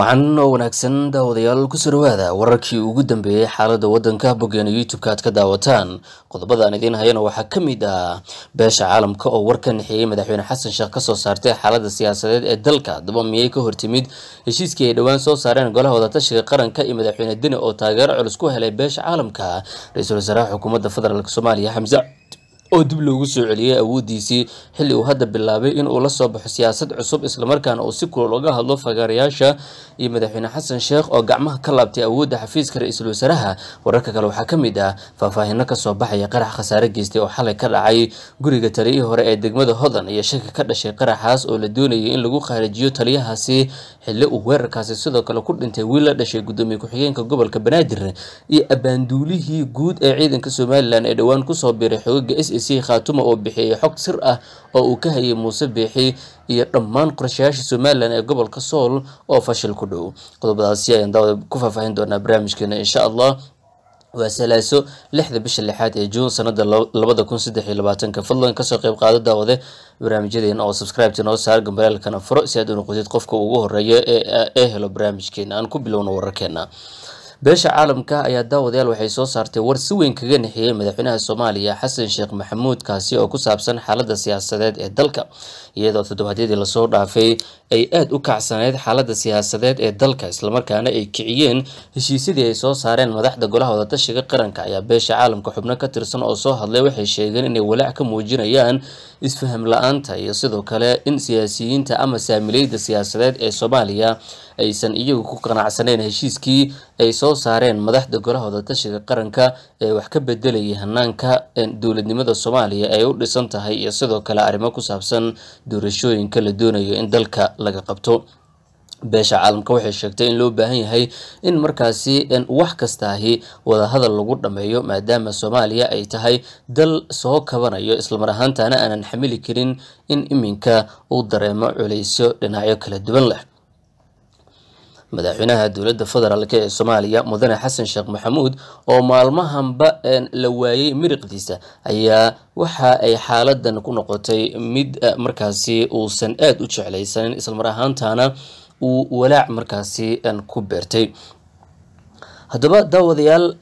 waxaan oo wanaagsan daawadayaal ku soo dhawaada wararkii ugu dambeeyey xaaladda waddanka bogeena youtube-ka aad ka daawataan qodobada aan idiin hayana waxaa ka mid ah beesha caalamka oo warka ka nixiyey madaxweyne xasan sheekh kasoo saartay xaaladda siyaasadeed ee dalka daba miyey ka hortimid heshiiskii ay dhowaan soo saareen golaha wadatashiga qaranka iyo madaxweyne deni oo taageero culus ku helay beesha caalamka ra-iisul wasaaraha xukuumadda federaalk soomaaliya xamse oo dib loogu soo celiyey awooddiisii xilli uu hadda bilaabay inuu uu la soo baxo siyaasad cusub islamarkaana uu si kulul uga hadlo fagaarayaasha iyo madaxweyne xasan sheekh oo gacmaha ka laabtay awoodda xafiiska ra-iisul wasaaraha wararka kale waxaa ka mid ah faahfaahino kasoo baxaya qarax khasaare geystay oo xalay ka dhacay guriga taliyihii hore ee degmada hodan iyo shaki ka dhashay qaraxaas oo la doonayay in lagu khaarijiyo taliyahaasi xilli uu weerarkaasi sidoo kale ku dhintay wiil la dhashay gudoomiye ku-xigeenka gobolka banaadir iyo abaanduulihii guud ee ciidanka somalilan ee dhowaan kusoo biiray xogagga s xayeysiye khaatuma oo bixiyey xog sir ah oo uu ka hayay muuse biixi iyo dhammaan qorshayaasha somalilan ee gobolka sool oo fashil ku dhow qodobadaasi ayaan daawada ku faahfaahin doonaa barnaamijkeena insha allah waa salaaso lixda bisha lixaad ee juun sanada labada kun saddex iyo labaatanka fadlan kasoo qeyb qaado daawade barnaamijyadeena oo subscribe noo saar gambalaalkana furo si aad u noqotid qofka ugu horeeya ee helo barnaamijkeena aan ku bilowno wararkeena beesha caalamka ayaa daawadayaal waxay soo saartay war si weyn kaga naxeeyey madaxweynaha soomaaliya xasan sheekh maxamuud kaasi oo ku saabsan xaaladda siyaasadeed ee dalka iyadoo toddobaadyadii lasoo dhaafay ay aada u kacsaneyd xaalada siyaasadeed ee dalka islamarkaana ay kiciyeen heshiisyadii ay soo saareen madaxda golaha wadatashiga qaranka ayaa beesha caalamka xubno ka tirsan oo soo hadlay waxay sheegeen inay walaac ka muujinayaan isfaham la-aanta iyo sidoo kale in siyaasiyiinta ama saamilayda siyaasadeed ee soomaaliya aysan iyagu ku qanacsaneyn heshiiskii ay soo saareen madaxda golahooda tashiga qaranka ee wax ka bedelayay hanaanka dowladnimada soomaaliya ay u dhisan tahay iyo sidoo kale arrimo ku saabsan doorashooyinka la doonayo in dalka laga qabto beesha caalamka waxay sheegtay in loo baahan yahay in markaasi wax kastaahi wadahadal lagu dhameeyo maadaama soomaaliya ay tahay dal soo kabanayo islamar ahaantaana aanan xamili karin in iminka uu dareemo culeysyo dhinacyo kala duwan leh madaxweynaha dowladda federaalk ee soomaaliya mudane xasan sheekh maxamuud oo maalmahanba la waayey miriqdiisa ayaa waxa ay xaaladan ku noqotay mid e, markaasi uusan aada u jeclaysanin islamar ahaantana uu walaac markaasi ku beertay haddaba daawadayaal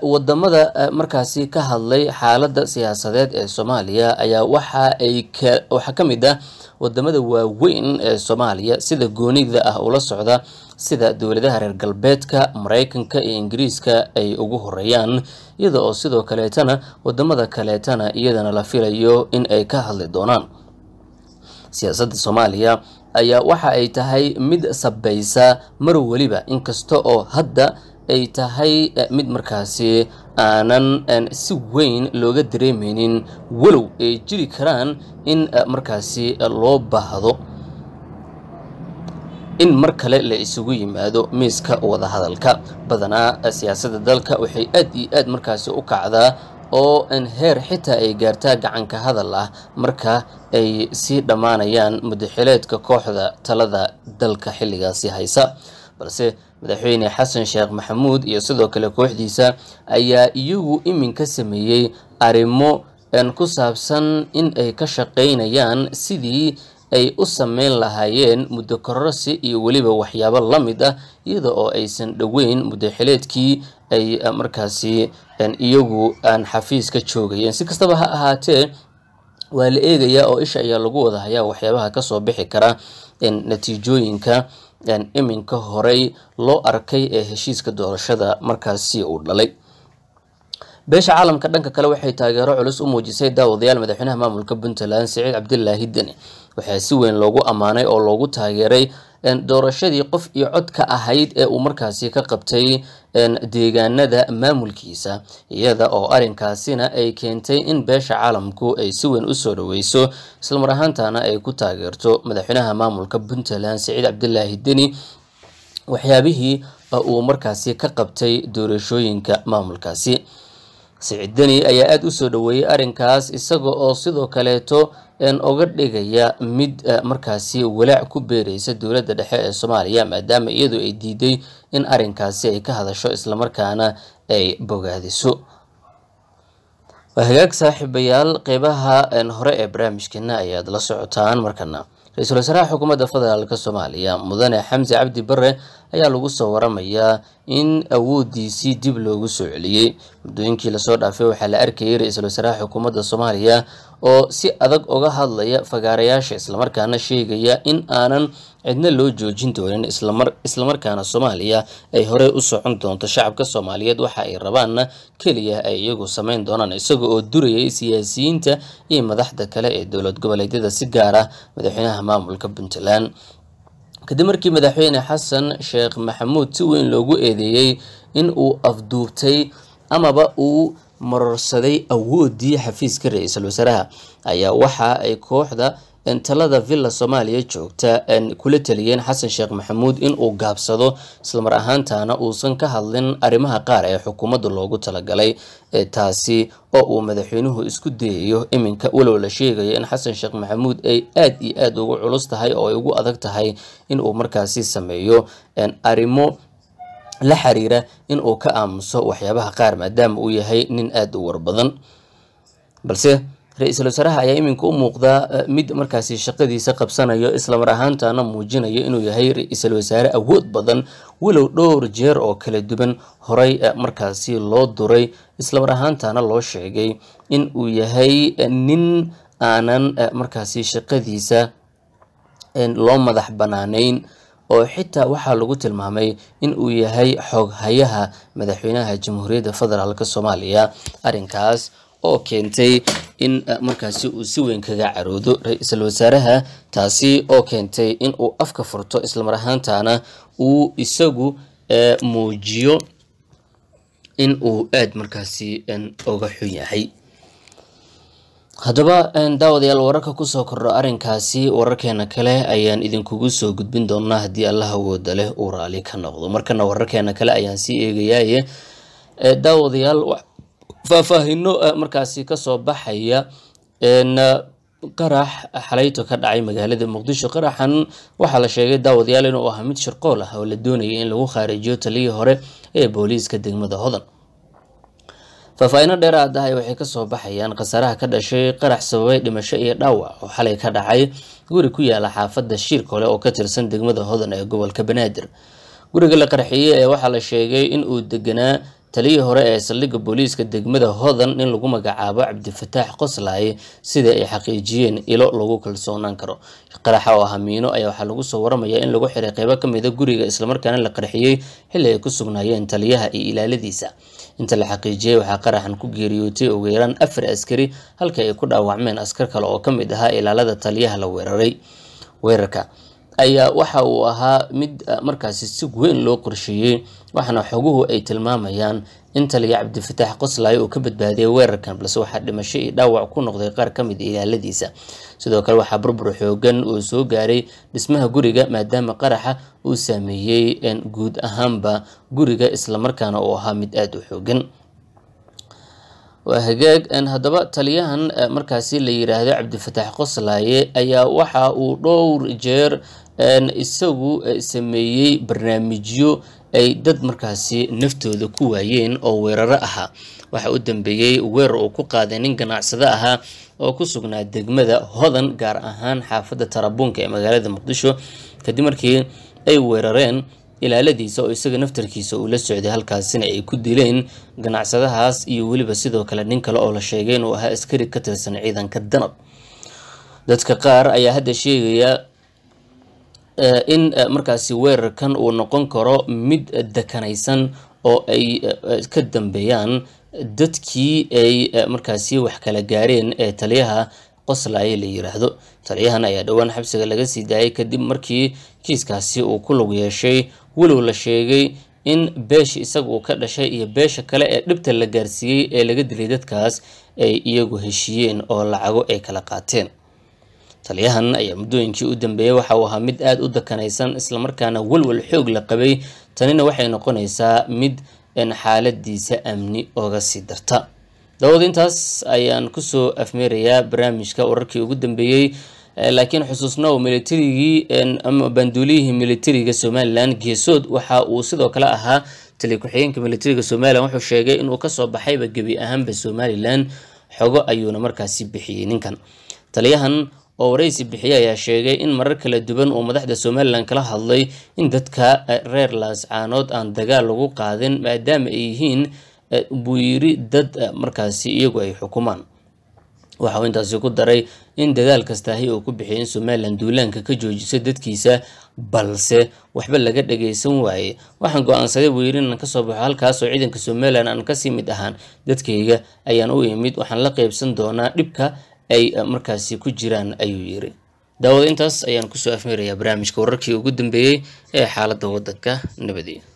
wadamada eh, markaasi ka hadlay xaalada siyaasadeed ee soomaaliya ayaa waxaa ka mid ah wadamada waaweyn ee soomaaliya sida goonida ah ula socda sida dowladaha reer galbeedka mareykanka iyo ingiriiska ay ugu horeeyaan iyada oo sidoo kaleetana wadamada kaleetana iyadana la filayo in ay ka hadli doonaan siyaasadda soomaaliya ayaa waxa ay tahay mid sabaysa mar weliba inkasta oo hadda ay tahay eh, mid markaasi aanan eh, si weyn looga dareemaynin walow ay jiri karaan in eh, markaasi loo baahdo in mar kale la isugu yimaado miiska wada hadalka badanaa siyaasadda dalka waxay aad iyo aad markaasi u kacdaa oo heer xitaa ay gaartaa gacanka hadal ah marka ay sii dhammaanayaan mudaxileedka kooxda talada dalka xilligaasi haysa balse madaxweyne xasan sheekh maxamuud iyo sidoo kale kooxdiisa ayaa iyagu iminka sameeyey arrimo ku saabsan in ay ka shaqaynayaan sidii ay u sameyn lahaayeen muddo kororsi iyo weliba waxyaabo la mid ah iyada oo aysan dhoweyn muddo xileedkii ay markaasi iyagu aan xafiiska joogayeen si kastaba ha ahaatee waa la eegayaa oo isha ayaa lagu wadahayaa waxyaabaha kasoo bixi kara natiijooyinka iminka horey loo arkay ee heshiiska doorashada markaasi uu dhalay beesha caalamka dhanka kale waxay taageero culus u muujisay daawadayaal madaxweynaha maamulka puntland siciid cabdilaahi deni waxaa si weyn loogu ammaanay oo loogu taageeray doorashadii qof iyo codka ahayd ee uu markaasi ka qabtay deegaanada maamulkiisa iyada oo arrinkaasina ay keentay in beesha caalamku ay si weyn usoo dhoweyso islamar ahaantana ay ku taageerto madaxweynaha maamulka puntland siciid cabdilaahi deni waxyaabihii uu markaasi ka qabtay doorashooyinka maamulkaasi siciid deni ayaa aada u soo dhoweeyey arrinkaas isaga oo sidoo kaleeto oga dhigaya mid eh, markaasi walaac ku beereysa dowladda dhexe ee soomaaliya maadaama iyadu ay diiday in arrinkaasi ay ka hadasho islamarkaana ay bogaadiso waa hagaag saaxiibayaal qeybaha eh, hore ee barnaamijkeena ayaad la socotaan markana ra-iisul wasaaraha xukuumadda federaalk soomaaliya mudane xamsi cabdi bare ayaa lagu soo waramayaa in awoodiisii dib loogu soo celiyey muddooyinkii lasoo dhaafay waxaa la arkayay ra-iisul wasaaraha xukuumadda soomaaliya oo si adag uga hadlaya fagaarayaasha islamarkaana sheegaya in aanan cidna loo joojin doonin islamarkaana soomaaliya ay horey u socon doonto shacabka soomaaliyeed waxa ay rabaanna keliya ay iyagu samayn doonaan isaga oo durayay siyaasiyiinta iyo madaxda kale ee dowlad goboleedyada si gaar ah madaxweynaha maamulka puntland kadib markii madaxweyne xasan sheekh maxamuud si weyn loogu eedeeyey in uu afduubtay amaba uu marorsaday awoodii xafiiska ra-iisul wasaaraha ayaa waxa ay kooxda talada villa soomaaliya joogta kula taliyeen xasan sheekh maxamuud in uu gaabsado islamar ahaantaana uusan ka hadlin arrimaha qaar ee xukuumadda loogu talagalay taasi oo uu madaxweynuhu isku dayayo iminka walow la sheegayo in xasan sheekh maxamuud ay aada iyo aada ugu culus tahay oo ay ugu adag tahay inuu markaasi sameeyo arrimo la xiriira in uu ka aamuso waxyaabaha qaar maadaama uu yahay nin aada u war badan balse ra-iisul wasaaraha ayaa iminka u muuqdaa e, mid markaasi shaqadiisa qabsanayo islamar ahaantaana muujinayo inuu yahay ra-iisul wasaare awood badan walow dhowr jeer oo kala duwan horay e, markaasi loo duray islamar ahaantaana loo sheegay in uu yahay e, nin aanan markaasi shaqadiisa loo madax banaaneyn oo xitaa waxaa lagu tilmaamay in uu yahay xooghayaha madaxweynaha jamhuuriyadda federaalk soomaaliya arrinkaas oo keentay in eh, markaasi uu si weyn kaga caroodo ra-iisul wasaaraha taasi oo keentay in uu afka furto islamar ahaantaana uu isagu eh, muujiyo in uu aada markaasi oga eh, xun yahay haddaba daawadayaal wararka kusoo kordho arrinkaasi wararkeena kale ayaan idinkugu soo gudbin doonaa haddii allah awooda leh uu raali ka noqdo markana wararkeena kale ayaan sii eegayaye daawadayaal faahfaahino markaasi kasoo baxaya qarax xaleyto ka dhacay magaalada muqdisho qaraxan waxaa la sheegay daawadayaal inuu ahaa mid shirqool ah oo la doonaya in lagu khaarijiyo taliyii hore ee booliiska degmada hodan faahfaahino dheeraad ahay waxay kasoo baxayaan khasaaraha ka dhashay qarax sababay dhimasho iyo dhaawac oo xalay ka dhacay guri ku yaala xaafadda shiir oo ka tirsan degmada hodan ee gobolka banaadir guriga la qarxiyey ee waxaa la sheegay in uu deganaa taliyii hore ee saldhigga booliiska degmada hodan in lagu magacaabo cabdifataax qoslaaye sida ay xaqiijiyeen ilo lagu kalsoonaan karo qaraxa oo hamiino ayaa waxaa lagu soo waramaya in lagu xiray qeybo ka mida ah guriga islamarkaana la qarxiyey xilli ay ku sugnaayeen taliyaha iyo ilaaladiisa inta la xaqiijiyey waxaa qaraxan ku geeriyootay ugu yaraan afar askari halka ay ku dhaawacmeen askar kale oo ka mid ahaa ilaalada taliyaha la weeraray weerarka ayaa waxa uu ahaa mid ah, markaasi si weyn loo qorsheeyey waxaana xoguhu ay tilmaamayaan intaliga cabdifataax qoslayo uu ka badbaadiyay weerarkan balse waxaa dhimasho iyo dhaawac ku noqday qaar ka mid ah ilaaladiisa sidoo kale waxaa burbur xoogan oo soo gaaray dhismaha guriga maadaama qaraxa uu saameeyey guud ahaanba guriga islamarkaana uu ahaa mid aada u xoogan waa hagaag haddaba taliyahan eh, markaasi la yiraahdo cabdifataax qoslaaye ayaa waxa uu dhowr jeer isagu eh, sameeyey barnaamijyo ay dad markaasi naftooda ku waayeen oo weeraro ahaa waxaa u dambeeyey weerar uu ku qaaday nin ganacsado ahaa oo ku sugnaa degmada hodan gaar ahaan xaafadda tarabuunka ee magaalada muqdisho kadib markii ay weerareen ilaaladiisa oo isaga naftarkiisa uu la socday halkaasina ay ku dileen ganacsadahaas iyo weliba sidoo kale nin kale oo la sheegay inuu ahaa askari ka tirsan ciidanka danab dadka qaar ayaa hadda sheegaya Eh, in eh, markaasi weerarkan uu noqon karo mid eh, dekanaysan oo ay ka dambeeyaan dadkii ay markaasi wax kala gaareen ee taliyaha qoslaya la yiraahdo taliyahan ayaa dhowaan xabsiga laga sii daayay kadib markii kiiskaasi uu ku lug yeeshay walow la sheegay in beesha isagu ka dhashay iyo beesha kale ee dhibta la gaarsiiyey ee laga dilay dadkaas ay iyagu heshiiyeen oo lacago ay kala qaateen taliyahan ayaa muddooyinkii u dambeeyey waxa uu ahaa mid aada u dakanaysan islamarkaana walwal xoog la qabay tanina waxay noqonaysaa mid xaaladiisa amni oga sii darta daawad intaas ayaan kusoo afmeerayaa barnaamijka wararkii ugu dambeeyey laakiin xusuusno militarigii ama baanduuliyihii militariga somalilan geesood waxa uu sidoo kale ahaa taliya ku-xigeenka militariga somalilan wuxuu sheegay inuu kasoo baxayba gebi ahaanba somalilan xogo ayuuna markaasi bixiyey ninkan taliyahan oo wareysi bixiyey ayaa sheegay in marar kala duwan uu madaxda somalilan kala hadlay in dadka reer laascaanood aan dagaal lagu qaadin maadaama ay yihiin e, buu yiri dad e, markaasi iyagu ay xukumaan waxa uu intaasi ku daray in dadaal kastaahi uu ku bixiyay in somalilan duulaanka ka joojisa dadkiisa balse waxba laga dhageysan waaye waxaan go-aansaday buu yiri inaan kasoo baxo halkaasoo ciidanka somalilan aan kasii mid ahaan dadkayga ayaan u imid waxaan la qeybsan doonaa dhibka ay eh, markaasi ku jiraan ayuu yiri daawada intaas ayaan kusoo afmeerayaa barnaamijka wararkii ugu dambeeyey ee xaaladda waddanka nabadiyo